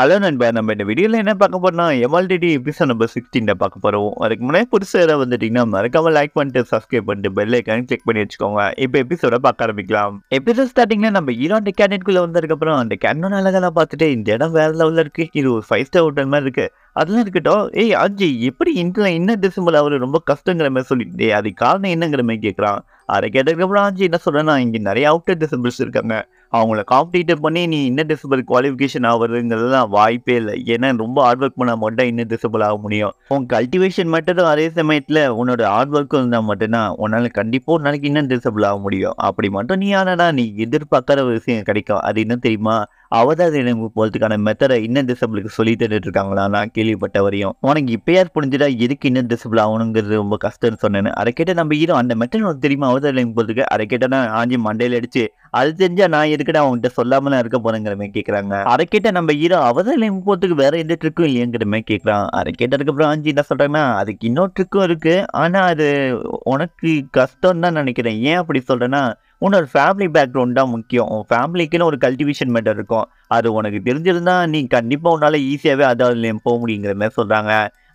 hello நண்பா நம்ம இந்த வீடியோவில் என்ன பார்க்க போகிறோம்னா எம்ஆல்டிடி எபிசோட் நம்பர் சிக்ஸ்டீனில் பார்க்க போகிறோம் அதுக்கு முன்னாடி புதுசாக ஏதாவது வந்துட்டிங்கன்னா மறக்காமல் லைக் பண்ணிட்டு சப்ஸ்கிரைப் பண்ணிட்டு பெல் ஐக்கானு கிளிக் பண்ணி வச்சுக்கோங்க இப்போ எபிசோட பார்க்க ஆரம்பிக்கலாம் எபிசோட் ஸ்டார்டிங்கில் நம்ம ஈரான் கேண்டேட்குள்ளே வந்ததுக்கப்புறம் அந்த கேண்டோன் அழகெல்லாம் பார்த்துட்டு இந்த இடம் வேறு லெவலில் இருக்குது இது ஒரு ஃபைவ் ஸ்டார் ஹோட்டல் மாதிரி இருக்குது அதெல்லாம் இருக்கட்டும் ஏய் அஜய் எப்படி இன்ட்ல என்ன டிசம்பர் அவர் ரொம்ப கஷ்டங்கிற மாதிரி சொல்லிட்டு அது காரணம் என்னங்கிற மாதிரி கேட்குறான் அதை கேட்டதுக்கப்புறம் அஜய் என்ன சொல்கிறேன்னா இங்கே நிறைய அவுட்டர் டிசம்பர்ஸ் இருக்காங்க அவங்கள காம்படிட்டர் பண்ணி நீ இன்னும் டிசம்பர் குவாலிஃபிகேஷன் ஆகுறதுங்கிறதுலாம் வாய்ப்பே இல்லை ஏன்னா ரொம்ப ஹார்ட் ஒர்க் பண்ணால் மட்டும் இன்னும் டிசபிள் ஆக முடியும் உன் கல்டிவேஷன் மட்டும் அதே சமயத்தில் உன்னோட ஹார்ட் ஒர்க் இருந்தால் மட்டும்தான் உன்னால் கண்டிப்பாக ஒரு நாளைக்கு இன்னும் டிசபிள் ஆக முடியும் அப்படி மட்டும் நீ ஆனால் நீ எதிர்பார்க்காத விஷயம் கிடைக்கும் அது என்ன தெரியுமா அவதார் இணைப்பு போகிறதுக்கான மெத்தடை இன்னும் டிசபிளுக்கு சொல்லி தந்துட்டு இருக்காங்களா நான் கேள்விப்பட்ட வரையும் உனக்கு இப்போயார் புரிஞ்சுட்டா எதுக்கு இன்னும் டிசபிள் ஆகணுங்கிறது ரொம்ப கஷ்டம்னு சொன்னேன் அதை கேட்டால் நம்ம ஹீரோ அந்த மெத்தட் உனக்கு தெரியுமா அவதார் இணைப்பு போகிறதுக்கு அதை கேட்டால் நான் ஆஞ்சி மண்டையில் அடிச்சு அது தெரிஞ்சால் நான் எதுக்கடா அவங்ககிட்ட சொல்லாமலாம் இருக்க போறேங்கிறமே கேட்குறாங்க அதை கேட்டால் நம்ம ஹீரோ அவதார் இணைப்பு போகிறதுக்கு வேற எந்த ட்ரிக்கும் இல்லையங்கிறமே கேட்குறான் அதை கேட்டதுக்கப்புறம் ஆஞ்சி என்ன சொல்கிறாங்கன்னா அதுக்கு இன்னொரு ட்ரிக்கும் இருக்குது ஆனால் அது உனக்கு கஷ்டம் தான் நினைக்கிறேன் ஏன் அப்படி சொல்கிறேன்னா உன்னோட ஃபேமிலி பேக்ரவுண்ட் தான் முக்கியம் உன் ஃபேமிலிக்குன்னு ஒரு கல்டிவேஷன் மேட்டர் இருக்கும் அது உனக்கு தெரிஞ்சிருந்தா நீ கண்டிப்பாக உன்னால் ஈஸியாகவே அதாவது போக முடியுங்கிற மாதிரி சொல்கிறாங்க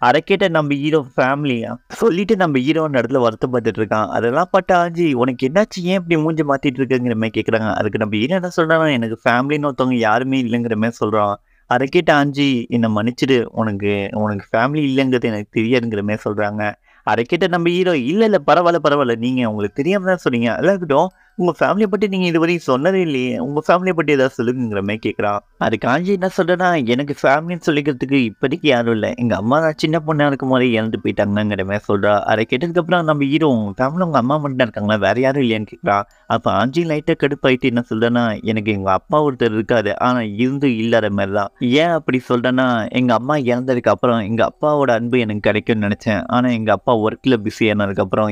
அரைக்கேட்ட நம்ம ஹீரோ ஃபேமிலியாக சொல்லிட்டு நம்ம ஹீரோ இடத்துல வருத்தப்பட்டுட்டு இருக்கான் அதெல்லாம் பட்டு ஆஞ்சு உனக்கு என்னாச்சு ஏன் இப்படி மூஞ்சி மாற்றிட்டு இருக்குங்கிற மாதிரி கேட்குறாங்க அதுக்கு நம்ம ஹீரோ என்ன சொல்கிறாங்க எனக்கு ஃபேமிலின்னு ஒருத்தவங்க யாருமே இல்லைங்கிற மாதிரி சொல்கிறான் அரைக்கேட்ட ஆஞ்சி என்னை மன்னிச்சிடு உனக்கு உனக்கு ஃபேமிலி இல்லைங்கிறது எனக்கு தெரியாதுங்கிற மாதிரி சொல்கிறாங்க அரைக்கேட்ட நம்ம ஹீரோ இல்லை இல்லை பரவாயில்ல பரவாயில்ல நீங்கள் உங்களுக்கு தெரியாமல் தான் சொன்னீங்க இருக்கட்டும் உங்கள் ஃபேமிலியை பற்றி நீங்கள் இது சொன்னதே இல்லையே உங்கள் ஃபேமிலியை பற்றி ஏதாவது சொல்லுங்கிற மாதிரி கேட்குறான் அது காஞ்சி என்ன சொல்கிறேன்னா எனக்கு ஃபேமிலின்னு சொல்லிக்கிறதுக்கு இப்போதைக்கு யாரும் இல்லை எங்கள் அம்மா தான் சின்ன பொண்ணாக இருக்கும் போதே இறந்து போயிட்டாங்கிற மாதிரி சொல்கிறா அதை கேட்டதுக்கப்புறம் நம்ம ஹீரோ உங்கள் ஃபேமிலி உங்கள் அம்மா மட்டும் இருக்காங்களா வேறு யாரும் இல்லையான்னு கேட்குறா அப்போ ஆஞ்சி லைட்டாக கடுப்பாயிட்டு என்ன சொல்கிறேன்னா எனக்கு எங்கள் அப்பா ஒருத்தர் இருக்காரு ஆனால் இருந்து இல்லாத மாதிரி தான் ஏன் அப்படி சொல்கிறேன்னா எங்கள் அம்மா இறந்ததுக்கு அப்புறம் எங்கள் அப்பாவோட அன்பு எனக்கு கிடைக்கும்னு நினச்சேன் ஆனால் எங்கள் அப்பா ஒர்க்கில் பிஸி ஆனதுக்கப்புறம்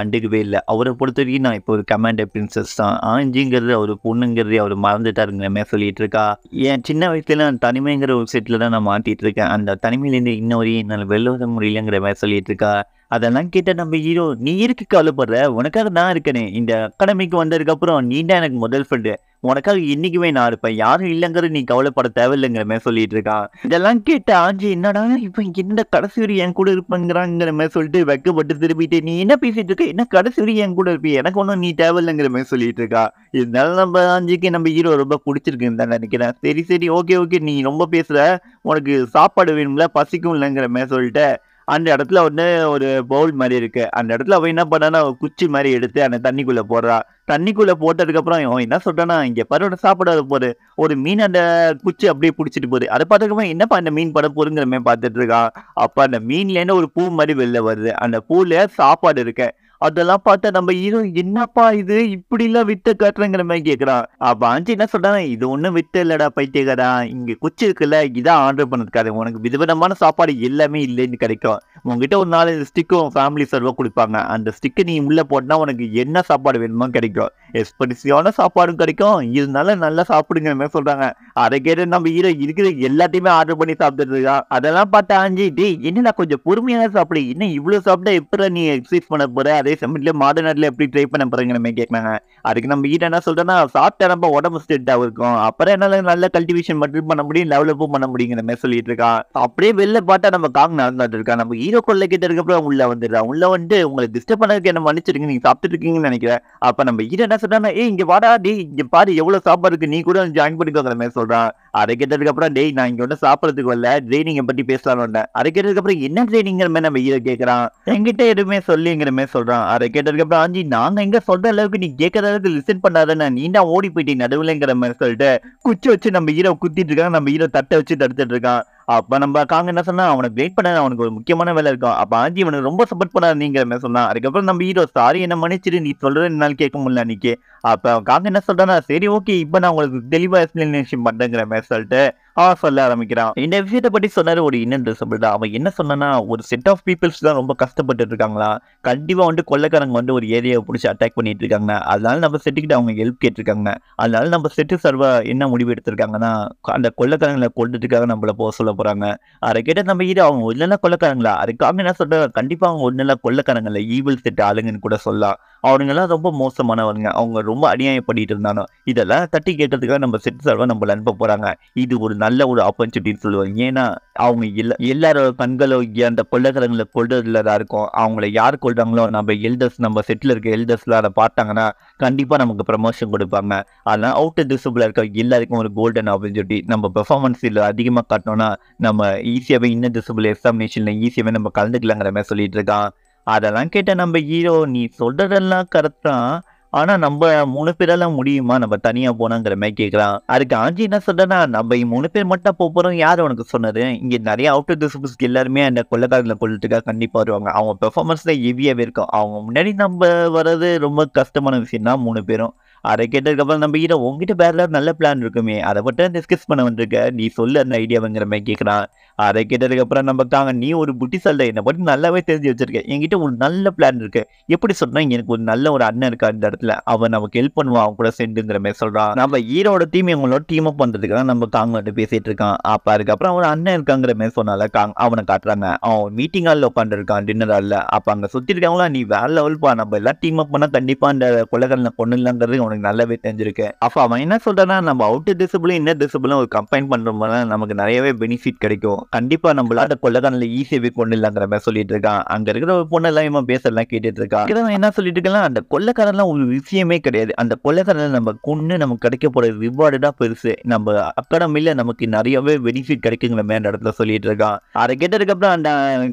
கண்டுக்கவே இல்லை அவரை பொறுத்த வரைக்கும் நான் இப்போ ஒரு கமாண்ட் எப்படின்னு ஆன்சர்ஸ் தான் ஆஞ்சிங்கிறது அவர் பொண்ணுங்கிறது அவர் மறந்துட்டாருங்கிறமே மாதிரி சொல்லிட்டு இருக்கா என் சின்ன வயசுல நான் தனிமைங்கிற ஒரு செட்டில் தான் நான் மாட்டிகிட்டு இருக்கேன் அந்த தனிமையிலேருந்து இன்னொரு என்னால் வெளில வர முடியலங்கிற மாதிரி சொல்லிட்டு இருக்கா அதெல்லாம் கேட்ட நம்ம ஹீரோ நீ இருக்கு கவலைப்படுற உனக்காக நான் இருக்கனே இந்த அகாடமிக்கு வந்ததுக்கப்புறம் நீ தான் எனக்கு முதல் ஃப்ரெண்டு உனக்காக இன்னைக்குமே நான் இருப்பேன் யாரும் இல்லைங்கிற நீ கவலைப்பட தேவையில்லைங்கிற மாதிரி சொல்லிட்டு இருக்கா இதெல்லாம் கேட்ட ஆஞ்சி என்னடா இப்போ என்னடா கடைசி வரி என் கூட இருப்பேங்கிறாங்கிற மாதிரி சொல்லிட்டு வெக்கப்பட்டு திரும்பிட்டு நீ என்ன பேசிட்டு இருக்க என்ன கடைசி வரி என் கூட இருப்பி எனக்கு ஒன்றும் நீ தேவையில்லைங்கிற மாதிரி சொல்லிட்டு இருக்கா இதனால நம்ம ஆஞ்சிக்கு நம்ம ஹீரோ ரொம்ப பிடிச்சிருக்குன்னு தான் நினைக்கிறேன் சரி சரி ஓகே ஓகே நீ ரொம்ப பேசுற உனக்கு சாப்பாடு வேணும்ல பசிக்கும் இல்லைங்கிற மாதிரி சொல்லிட்டு அந்த இடத்துல ஒன்று ஒரு பவுல் மாதிரி இருக்கு அந்த இடத்துல அவன் என்ன பண்ணானா குச்சி மாதிரி எடுத்து அந்த தண்ணிக்குள்ளே போடுறா தண்ணிக்குள்ளே போட்டதுக்கப்புறம் அவன் என்ன சொல்கிறான்னா இங்கே ஒன்று சாப்பிடாத போது ஒரு மீன் அந்த குச்சி அப்படியே பிடிச்சிட்டு போகுது அதை பார்த்ததுக்கப்புறம் என்னப்பா அந்த மீன் படம் பொறுங்கிற மாதிரி பார்த்துட்டு இருக்கான் அப்போ அந்த மீன்லேருந்து ஒரு பூ மாதிரி வெளில வருது அந்த பூவில் சாப்பாடு இருக்கேன் அதெல்லாம் பார்த்தா நம்ம ஹீரோ என்னப்பா இது இப்படி எல்லாம் வித்த காட்டுறங்கிற மாதிரி கேட்கறான் அப்ப ஆஞ்சி என்ன சொல்றாங்க இது ஒண்ணும் வித்த இல்லடா பைத்தியக்காரா இங்க குச்சி இருக்குல்ல இதான் ஆர்டர் பண்ணிருக்காரு உனக்கு விதவிதமான சாப்பாடு எல்லாமே இல்லைன்னு கிடைக்கும் உங்ககிட்ட ஒரு நாலஞ்சு ஸ்டிக்கும் ஃபேமிலி சர்வாக கொடுப்பாங்க அந்த ஸ்டிக்கை நீ உள்ளே போட்டினா உனக்கு என்ன சாப்பாடு வேணுமோ கிடைக்கும் எக்ஸ்பென்சிவான சாப்பாடும் கிடைக்கும் இருந்தாலும் நல்லா சாப்பிடுங்க என்ன சொல்கிறாங்க அதை கேட்டு நம்ம ஈரோ இருக்கிற எல்லாத்தையுமே ஆர்டர் பண்ணி சாப்பிட்டுருக்கா அதெல்லாம் பார்த்து ஆஞ்சி என்ன நான் கொஞ்சம் பொறுமையாக சாப்பிடு இன்னும் இவ்வளோ சாப்பிட்டா எப்படி நீ எக்ஸசைஸ் பண்ண போகிற அதே சமயத்தில் மாடர்னரில் எப்படி ட்ரை பண்ண போகிறீங்க நம்ம கேட்குறாங்க அதுக்கு நம்ம ஈரோ என்ன சொல்கிறேன்னா சாப்பிட்டா நம்ம உடம்பு ஸ்டெட்டாக இருக்கும் அப்புறம் என்னால் நல்ல கல்டிவேஷன் மட்டும் பண்ண முடியும் டெவலப்பும் பண்ண முடியுங்கிற மாதிரி சொல்லிட்டு இருக்கான் அப்படியே வெளில பார்த்தா நம்ம காங் நடந்துட்டு இருக்கான் நம்ம ஹீரோ கொள்ள கேட்டதுக்கப்புறம் உள்ள வந்துடுறான் உள்ள வந்து உங்களை டிஸ்டர்ப் பண்ணதுக்கு என்ன மன்னிச்சிருங்க நீங்க சாப்பிட்டு இருக்கீங்கன்னு நினைக்கிறேன் அப்ப நம்ம ஹீரோ என்ன சொல்றாங்க ஏய் இங்க வாடா டே இங்க பாரு எவ்வளவு சாப்பாடு இருக்கு நீ கூட ஜாயின் பண்ணிக்கோங்கிற மாதிரி சொல்றான் அதை கேட்டதுக்கு அப்புறம் டேய் நான் இங்க ஒன்றும் சாப்பிடறதுக்கு வரல ட்ரைனிங்கை பத்தி பேசலாம்னு வந்தேன் அதை அப்புறம் என்ன ட்ரைனிங்கிற மாதிரி நம்ம ஹீரோ கேட்கறான் என்கிட்ட எதுவுமே சொல்லிங்கிற மாதிரி சொல்றான் அதை கேட்டதுக்கு அப்புறம் ஆஞ்சி நாங்க எங்க சொல்ற அளவுக்கு நீ கேட்கற அளவுக்கு லிசன் பண்ணாத நான் நீண்டா ஓடி போயிட்டீங்க நடுவில்ங்கிற மாதிரி சொல்லிட்டு குச்சி வச்சு நம்ம ஹீரோ குத்திட்டு இருக்காங்க நம்ம ஹீரோ தட்டை வச்சு தடுத்துட்டு இருக்கான் அப்ப நம்ம காங்க என்ன சொன்னா அவனை வெயிட் பண்ண அவனுக்கு ஒரு முக்கியமான தேவையில்ல இருக்கும் அப்ப ஆஜி இவனுக்கு ரொம்ப சப்போர்ட் பண்ணாரு நீங்கிற மாதிரி சொன்னா அதுக்கப்புறம் நம்ம ஹீரோ சாரி என்ன மன்னிச்சிரு நீ சொல்றது என்னால கேட்க முடியல அன்னைக்கு அப்ப காங்க என்ன சொல்றானா சரி ஓகே இப்ப நான் உங்களுக்கு தெளிவா எக்ஸ்பிளனேஷன் பண்றேங்கிற மாதிரி சொல்லிட்டு ஆ சொல்ல ஆரம்பிக்கிறான் இந்த விஷயத்தை பற்றி சொன்னார் ஒரு இன்னும் டிசபிள் தான் அவன் என்ன சொன்னா ஒரு செட் ஆஃப் பீப்புள்ஸ் தான் ரொம்ப கஷ்டப்பட்டு இருக்காங்களா கண்டிப்பாக வந்து கொள்ளைக்காரங்க வந்து ஒரு ஏரியாவை பிடிச்சி அட்டாக் பண்ணிட்டு இருக்காங்க அதனால நம்ம செட்டுக்கிட்ட அவங்க ஹெல்ப் கேட்டிருக்காங்க அதனால நம்ம செட்டு சர்வா என்ன முடிவு எடுத்திருக்காங்கன்னா அந்த கொள்ளைக்காரங்களை கொண்டுட்டுக்காக நம்மள போக சொல்ல போகிறாங்க அதை கேட்டால் நம்ம இது அவங்க ஒன்றெல்லாம் கொள்ளைக்காரங்களா அதுக்காக என்ன சொல்றாங்க கண்டிப்பாக அவங்க ஒன்றெல்லாம் கொள்ளைக்காரங்கள ஈவில் செட் ஆளுங்கன்னு கூட சொல்லலாம் அவனுங்கெல்லாம் ரொம்ப மோசமானவனுங்க அவங்க ரொம்ப அநியாயப்படிட்டு இருந்தானோ இதெல்லாம் தட்டி கேட்டதுக்காக நம்ம செட் சார்பாக நம்ம அனுப்ப போகிறாங்க இது ஒரு நல்ல ஒரு ஆப்பர்ச்சுனிட்டின்னு சொல்லுவாங்க ஏன்னா அவங்க எல்லா எல்லாரோட கண்களும் அந்த கொள்ளக்கரங்களை கொள்றதுல தான் இருக்கும் அவங்கள யார் கொள்றாங்களோ நம்ம எல்டர்ஸ் நம்ம செட்டில் இருக்க எல்டர்ஸ்லாம் அதை பார்த்தாங்கன்னா கண்டிப்பாக நமக்கு ப்ரமோஷன் கொடுப்பாங்க அதனால் அவுட்டர் டிசபிளாக இருக்க எல்லாருக்கும் ஒரு கோல்டன் ஆப்பர்ச்சுனிட்டி நம்ம பெர்ஃபார்மன்ஸ் இல்லை அதிகமாக காட்டினோன்னா நம்ம ஈஸியாகவே இன்னும் டிசபிள் எக்ஸாமினேஷனில் ஈஸியாகவே நம்ம கலந்துக்கலாங்கிற மாதிரி சொல்லிட்டு இருக்கான் அதெல்லாம் கேட்ட நம்ம ஹீரோ நீ சொல்றதெல்லாம் கரெக்டாக ஆனால் நம்ம மூணு பேரெல்லாம் முடியுமா நம்ம தனியாக போனாங்கிற மாதிரி கேட்குறான் அதுக்கு ஆஞ்சி என்ன சொல்றனா நம்ம மூணு பேர் மட்டும் போக போகிறோம் யார் உனக்கு சொன்னது இங்கே நிறைய அவுட் ஆஃப் திஸ் எல்லாருமே அந்த கொள்ளக்காரில் கொள்ளத்துக்காக கண்டிப்பாக வருவாங்க அவங்க பெர்ஃபார்மன்ஸ் தான் ஹெவியாகவே இருக்கும் அவங்க முன்னாடி நம்ம வர்றது ரொம்ப கஷ்டமான விஷயம் தான் மூணு பேரும் அதை கேட்டதுக்கப்புறம் நம்ம ஈரோ உங்ககிட்ட வேற நல்ல பிளான் இருக்குமே அதை மட்டும் டிஸ்கஸ் பண்ண வந்திருக்க நீ சொல்லு அந்த ஐடியாவுங்கிற மாதிரி கேட்குறான் அதை கேட்டதுக்கப்புறம் நம்ம தாங்க நீ ஒரு புட்டிசல்ல என்னை பற்றி நல்லாவே தெரிஞ்சு வச்சிருக்க என்கிட்ட ஒரு நல்ல பிளான் இருக்கு எப்படி சொன்னா எனக்கு ஒரு நல்ல ஒரு அண்ணன் இருக்கா இந்த இடத்துல அவன் நமக்கு ஹெல்ப் பண்ணுவான் அவன் கூட சென்டுங்கிற மாதிரி சொல்கிறான் நம்ம ஈரோட டீம் இவங்களோட டீம் அப் பண்ணுறதுக்கு தான் நம்ம காங்கட்டு பேசிட்டு இருக்கான் அப்போ அதுக்கப்புறம் அவன் அண்ணன் இருக்காங்கிற மாதிரி சொன்னால காங் அவனை காட்டுறாங்க அவன் மீட்டிங் ஹாலில் உட்காந்துருக்கான் டின்னர் ஹாலில் அப்போ அங்கே சுற்றி இருக்காங்களா நீ வேற லெவல்ப்பா நம்ம எல்லாம் டீம் அப் பண்ணால் கண்டிப்பாக அந்த கொலகரனை கொண்டு இல்லைங்கிறது உனக்கு நல்லாவே தெரிஞ்சிருக்கு அப்போ அவன் என்ன சொல்றேன்னா நம்ம அவுட்டர் டிசபிளும் இன்னர் டிசபிளும் ஒரு கம்பைன் பண்ணுறோம்னா நமக்கு நிறையவே பெனிஃபிட் கிடைக்கும் கண்டிப்பாக நம்மளால கொள்ளதானில் ஈஸியாக போய் கொண்டு இல்லைங்கிற மாதிரி சொல்லிட்டு இருக்கான் அங்கே இருக்கிற ஒரு எல்லாம் இவன் பேசலாம் கேட்டுட்டு இருக்கான் இதை என்ன சொல்லிட்டு இருக்கலாம் அந்த கொள்ளக்காரன்லாம் ஒரு விஷயமே கிடையாது அந்த கொள்ளக்காரன் நம்ம கொண்டு நமக்கு கிடைக்க போகிற ரிவார்டு தான் பெருசு நம்ம அகாடமியில் நமக்கு நிறையவே பெனிஃபிட் கிடைக்குங்கிற மாதிரி இடத்துல சொல்லிட்டு இருக்கான் அதை கேட்டதுக்கப்புறம் அந்த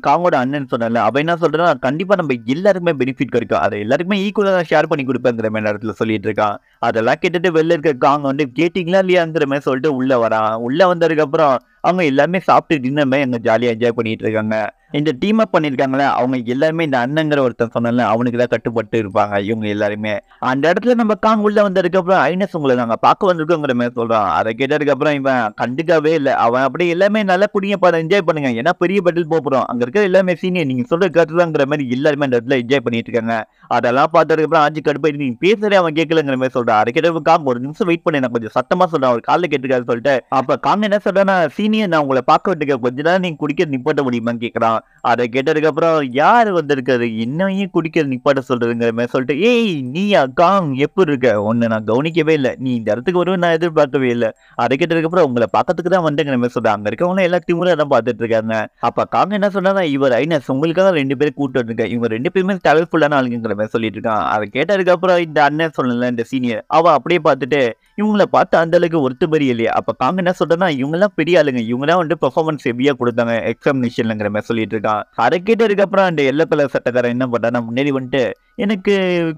காங்கோட அண்ணன் சொன்னால அவன் என்ன சொல்றான் கண்டிப்பாக நம்ம எல்லாருக்குமே பெனிஃபிட் கிடைக்கும் அதை எல்லாருக்குமே ஈக்குவலாக ஷேர் பண்ணி கொடுப்பேங்கிற மாதிரி இடத்துல சொல்லிட்டு இருக்கான் வரான் அதெல்லாம் கேட்டுட்டு வெளில இருக்க காங்க வந்து கேட்டிங்களா இல்லையாங்கிற மாதிரி சொல்லிட்டு உள்ள வரான் உள்ள வந்ததுக்கு அப்புறம் அவங்க எல்லாமே சாப்பிட்டு டின்னமே எங்க ஜாலியா என்ஜாய் பண்ணிட்டு இருக்காங்க இந்த டீம் அப் பண்ணியிருக்காங்களே அவங்க எல்லாருமே இந்த அண்ணங்கிற ஒருத்தன் சொன்னால அவனுக்கு தான் கட்டுப்பட்டு இருப்பாங்க இவங்க எல்லாருமே அந்த இடத்துல நம்ம காங் உள்ள வந்ததுக்கப்புறம் ஐனஸ் உங்களை நாங்கள் பார்க்க வந்திருக்கோங்கிற மாதிரி சொல்கிறான் அதை கேட்டதுக்கப்புறம் இவன் கண்டுக்கவே இல்லை அவன் அப்படியே எல்லாமே நல்லா குடிங்க பாரு என்ஜாய் பண்ணுங்க ஏன்னா பெரிய பட்டில் போகிறோம் அங்கே இருக்கிற எல்லாமே சீனியர் நீங்கள் சொல்கிற கருத்துதாங்கிற மாதிரி எல்லாருமே அந்த இடத்துல என்ஜாய் பண்ணிட்டு இருக்காங்க அதெல்லாம் பார்த்ததுக்கப்புறம் ஆட்சி கடுப்பாயிட்டு நீங்கள் பேசுகிறே அவன் கேட்கலங்கிற மாதிரி சொல்கிறான் அதை கேட்டப்ப காங் ஒரு நிமிஷம் வெயிட் பண்ணி நான் கொஞ்சம் சத்தமாக சொல்கிறேன் அவர் காலில் கேட்டுக்காது சொல்லிட்டு அப்போ காங் என்ன சொல்கிறேன் சீனியர் நான் உங்களை பார்க்க விட்டுக்க கொஞ்சம் நேரம் நீங்கள் குடிக்க நிப்பாட்ட முடியுமான்னு கேட்குறான் சொன்னான் கேட்டதுக்கு அப்புறம் யார் வந்திருக்காரு இன்னையும் குடிக்கிறது நிப்பாட்ட சொல்றதுங்கிற மாதிரி சொல்லிட்டு ஏய் நீ அக்காங் எப்படி இருக்க ஒன்று நான் கவனிக்கவே இல்லை நீ இந்த இடத்துக்கு வரும் நான் எதிர்பார்க்கவே இல்லை அதை அப்புறம் உங்களை பக்கத்துக்கு தான் வந்தேங்கிற மாதிரி சொல்றேன் அங்க இருக்கவங்க எல்லா திமுறை தான் பார்த்துட்டு இருக்காங்க அப்ப காங்க என்ன சொன்னா இவர் ஐநஸ் தான் ரெண்டு பேரும் கூட்டு வந்துருக்கேன் இவங்க ரெண்டு பேருமே டவர்ஃபுல்லான ஆளுங்கிற மாதிரி சொல்லிட்டு இருக்கான் அதை கேட்டதுக்கப்புறம் இந்த அண்ணன் சொல்லல இந்த சீனியர் அவ அப்படியே பார்த்துட்டு இவங்கள பார்த்து அந்த அளவுக்கு ஒருத்து பெரிய இல்லையா அப்ப காங்க என்ன இவங்க எல்லாம் பெரிய ஆளுங்க இவங்களாம் வந்து பெர்ஃபார்மன்ஸ் ஹெவியா கொடுத்தாங்க எக்ஸாமினேஷன்லங்கிற மாதிரி சொல்லி போயிட்டு இருக்கான் அரக்கிட்ட இருக்கப்புறம் அந்த எல்லோ கலர் சட்டக்காரன் என்ன பண்றான் முன்னேறி வந்துட்டு எனக்கு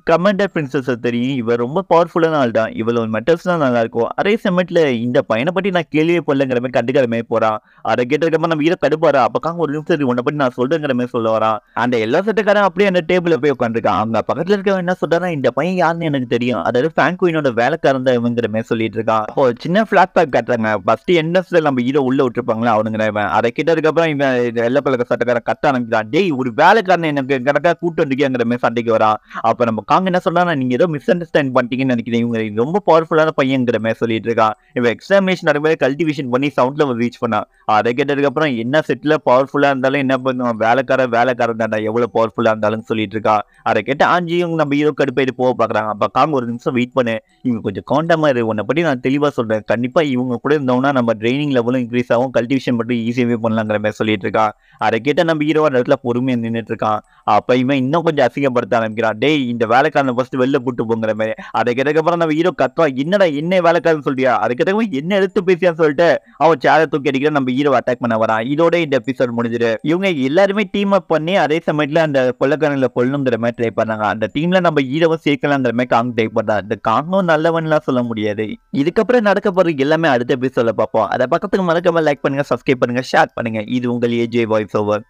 கமாண்டர் பிரின்சஸை தெரியும் இவன் ரொம்ப பவர்ஃபுல்லான ஆள் தான் இவ்வளோ மெட்டல்ஸ் தான் நல்லா இருக்கும் அரே செமெண்ட்ல இந்த பையனை பற்றி நான் கேள்வியே போடலங்கிறமே கண்டுக்கிறமே போறான் அதை கேட்டதுக்கப்புறம் நம்ம வீர தடுப்பாரா அப்பக்காக ஒரு நிமிஷம் உன்னை பற்றி நான் மாதிரி சொல்ல வரான் அந்த எல்லா சட்டக்காரன் அப்படியே அந்த டேபிளில் போய் உட்காந்துருக்கான் அவங்க பக்கத்தில் இருக்கவன் என்ன சொல்றான் இந்த பையன் யாருன்னு எனக்கு தெரியும் அதாவது ஃபேங்குயினோட வேலைக்காரன் தான் மாதிரி சொல்லிட்டு இருக்கான் ஓ சின்ன ஃபிளாட் பேக் கட்டுறாங்க ஃபர்ஸ்ட் என்எஸ்ல நம்ம ஹீரோ உள்ள விட்டுருப்பாங்களா அவனுங்கிற இவன் அதை கேட்டதுக்கப்புறம் இவன் எல்லா பழக்க சட்டக்காரன் கட்ட ஆரம்பிக்கிறான் டேய் ஒரு வேலைக்காரன் எனக்கு கரெக்டாக கூட்டு வந்துருக்கியாங்கிற மாதிரி சண்டைக்கு வரா சொல்லிட்டா அப்ப நம்ம காங்க என்ன சொல்றாங்க நீங்க ஏதோ மிஸ் அண்டர்ஸ்டாண்ட் பண்ணிட்டீங்கன்னு நினைக்கிறேன் இவங்க ரொம்ப பவர்ஃபுல்லான பையன்ங்கிற மாதிரி சொல்லிட்டு இருக்கா இவன் எக்ஸாமினேஷன் நிறைய கல்டிவேஷன் பண்ணி சவுண்ட்ல ரீச் பண்ணா அதை கேட்டதுக்கு அப்புறம் என்ன செட்டில் பவர்ஃபுல்லா இருந்தாலும் என்ன பண்ணுவான் வேலைக்கார வேலைக்காரன் தாண்டா எவ்வளவு பவர்ஃபுல்லா இருந்தாலும் சொல்லிட்டு இருக்கா அதை கேட்டு இவங்க நம்ம ஹீரோ கடுப்பாயிட்டு போக பாக்குறாங்க அப்ப காங்க ஒரு நிமிஷம் வெயிட் பண்ணு இவங்க கொஞ்சம் காண்டமா இரு உன்னை பத்தி நான் தெளிவா சொல்றேன் கண்டிப்பா இவங்க கூட இருந்தோம்னா நம்ம ட்ரைனிங் லெவலும் இன்க்ரீஸ் ஆகும் கல்டிவேஷன் மட்டும் ஈஸியாகவே பண்ணலாங்கிற மாதிரி சொல்லிட்டு இருக்கா அதை கேட்ட நம்ம ஹீரோ இடத்துல பொறுமையாக நின்றுட்டு இருக்கான் அப்ப இவன் இன்னும் கொஞ்சம் அசிங்கப்படுத்த ஆரம்பிக்க ஆரம்பிக்கிறான் டேய் இந்த வேலைக்காரன் ஃபர்ஸ்ட் வெளில கூட்டு போங்கிற மாதிரி அதை கிட்டக்கப்புறம் நம்ம ஹீரோ கத்துவான் என்னடா என்ன வேலைக்காரன் சொல்லியா அதுக்கு கிட்டக்கப்புறம் என்ன எடுத்து பேசியான்னு சொல்லிட்டு அவன் சேர தூக்கி அடிக்கிற நம்ம ஹீரோ அட்டாக் பண்ண வரான் இதோட இந்த எபிசோட் முடிஞ்சிரு இவங்க எல்லாருமே டீம் அப் பண்ணி அதே சமயத்துல அந்த கொள்ளக்காரங்களை கொல்லுங்கிற மாதிரி ட்ரை பண்ணாங்க அந்த டீம்ல நம்ம ஹீரோவும் சேர்க்கலாங்கிற மாதிரி காங் ட்ரை பண்ணா இந்த காங்கும் நல்லவன்லாம் சொல்ல முடியாது இதுக்கப்புறம் நடக்க போறது எல்லாமே அடுத்த எபிசோட பார்ப்போம் அதை பக்கத்துக்கு மறக்காம லைக் பண்ணுங்க சப்ஸ்கிரைப் பண்ணுங்க ஷேர் பண்ணுங்க இது உங்கள் ஏஜே வாய்ஸ் ஓவர்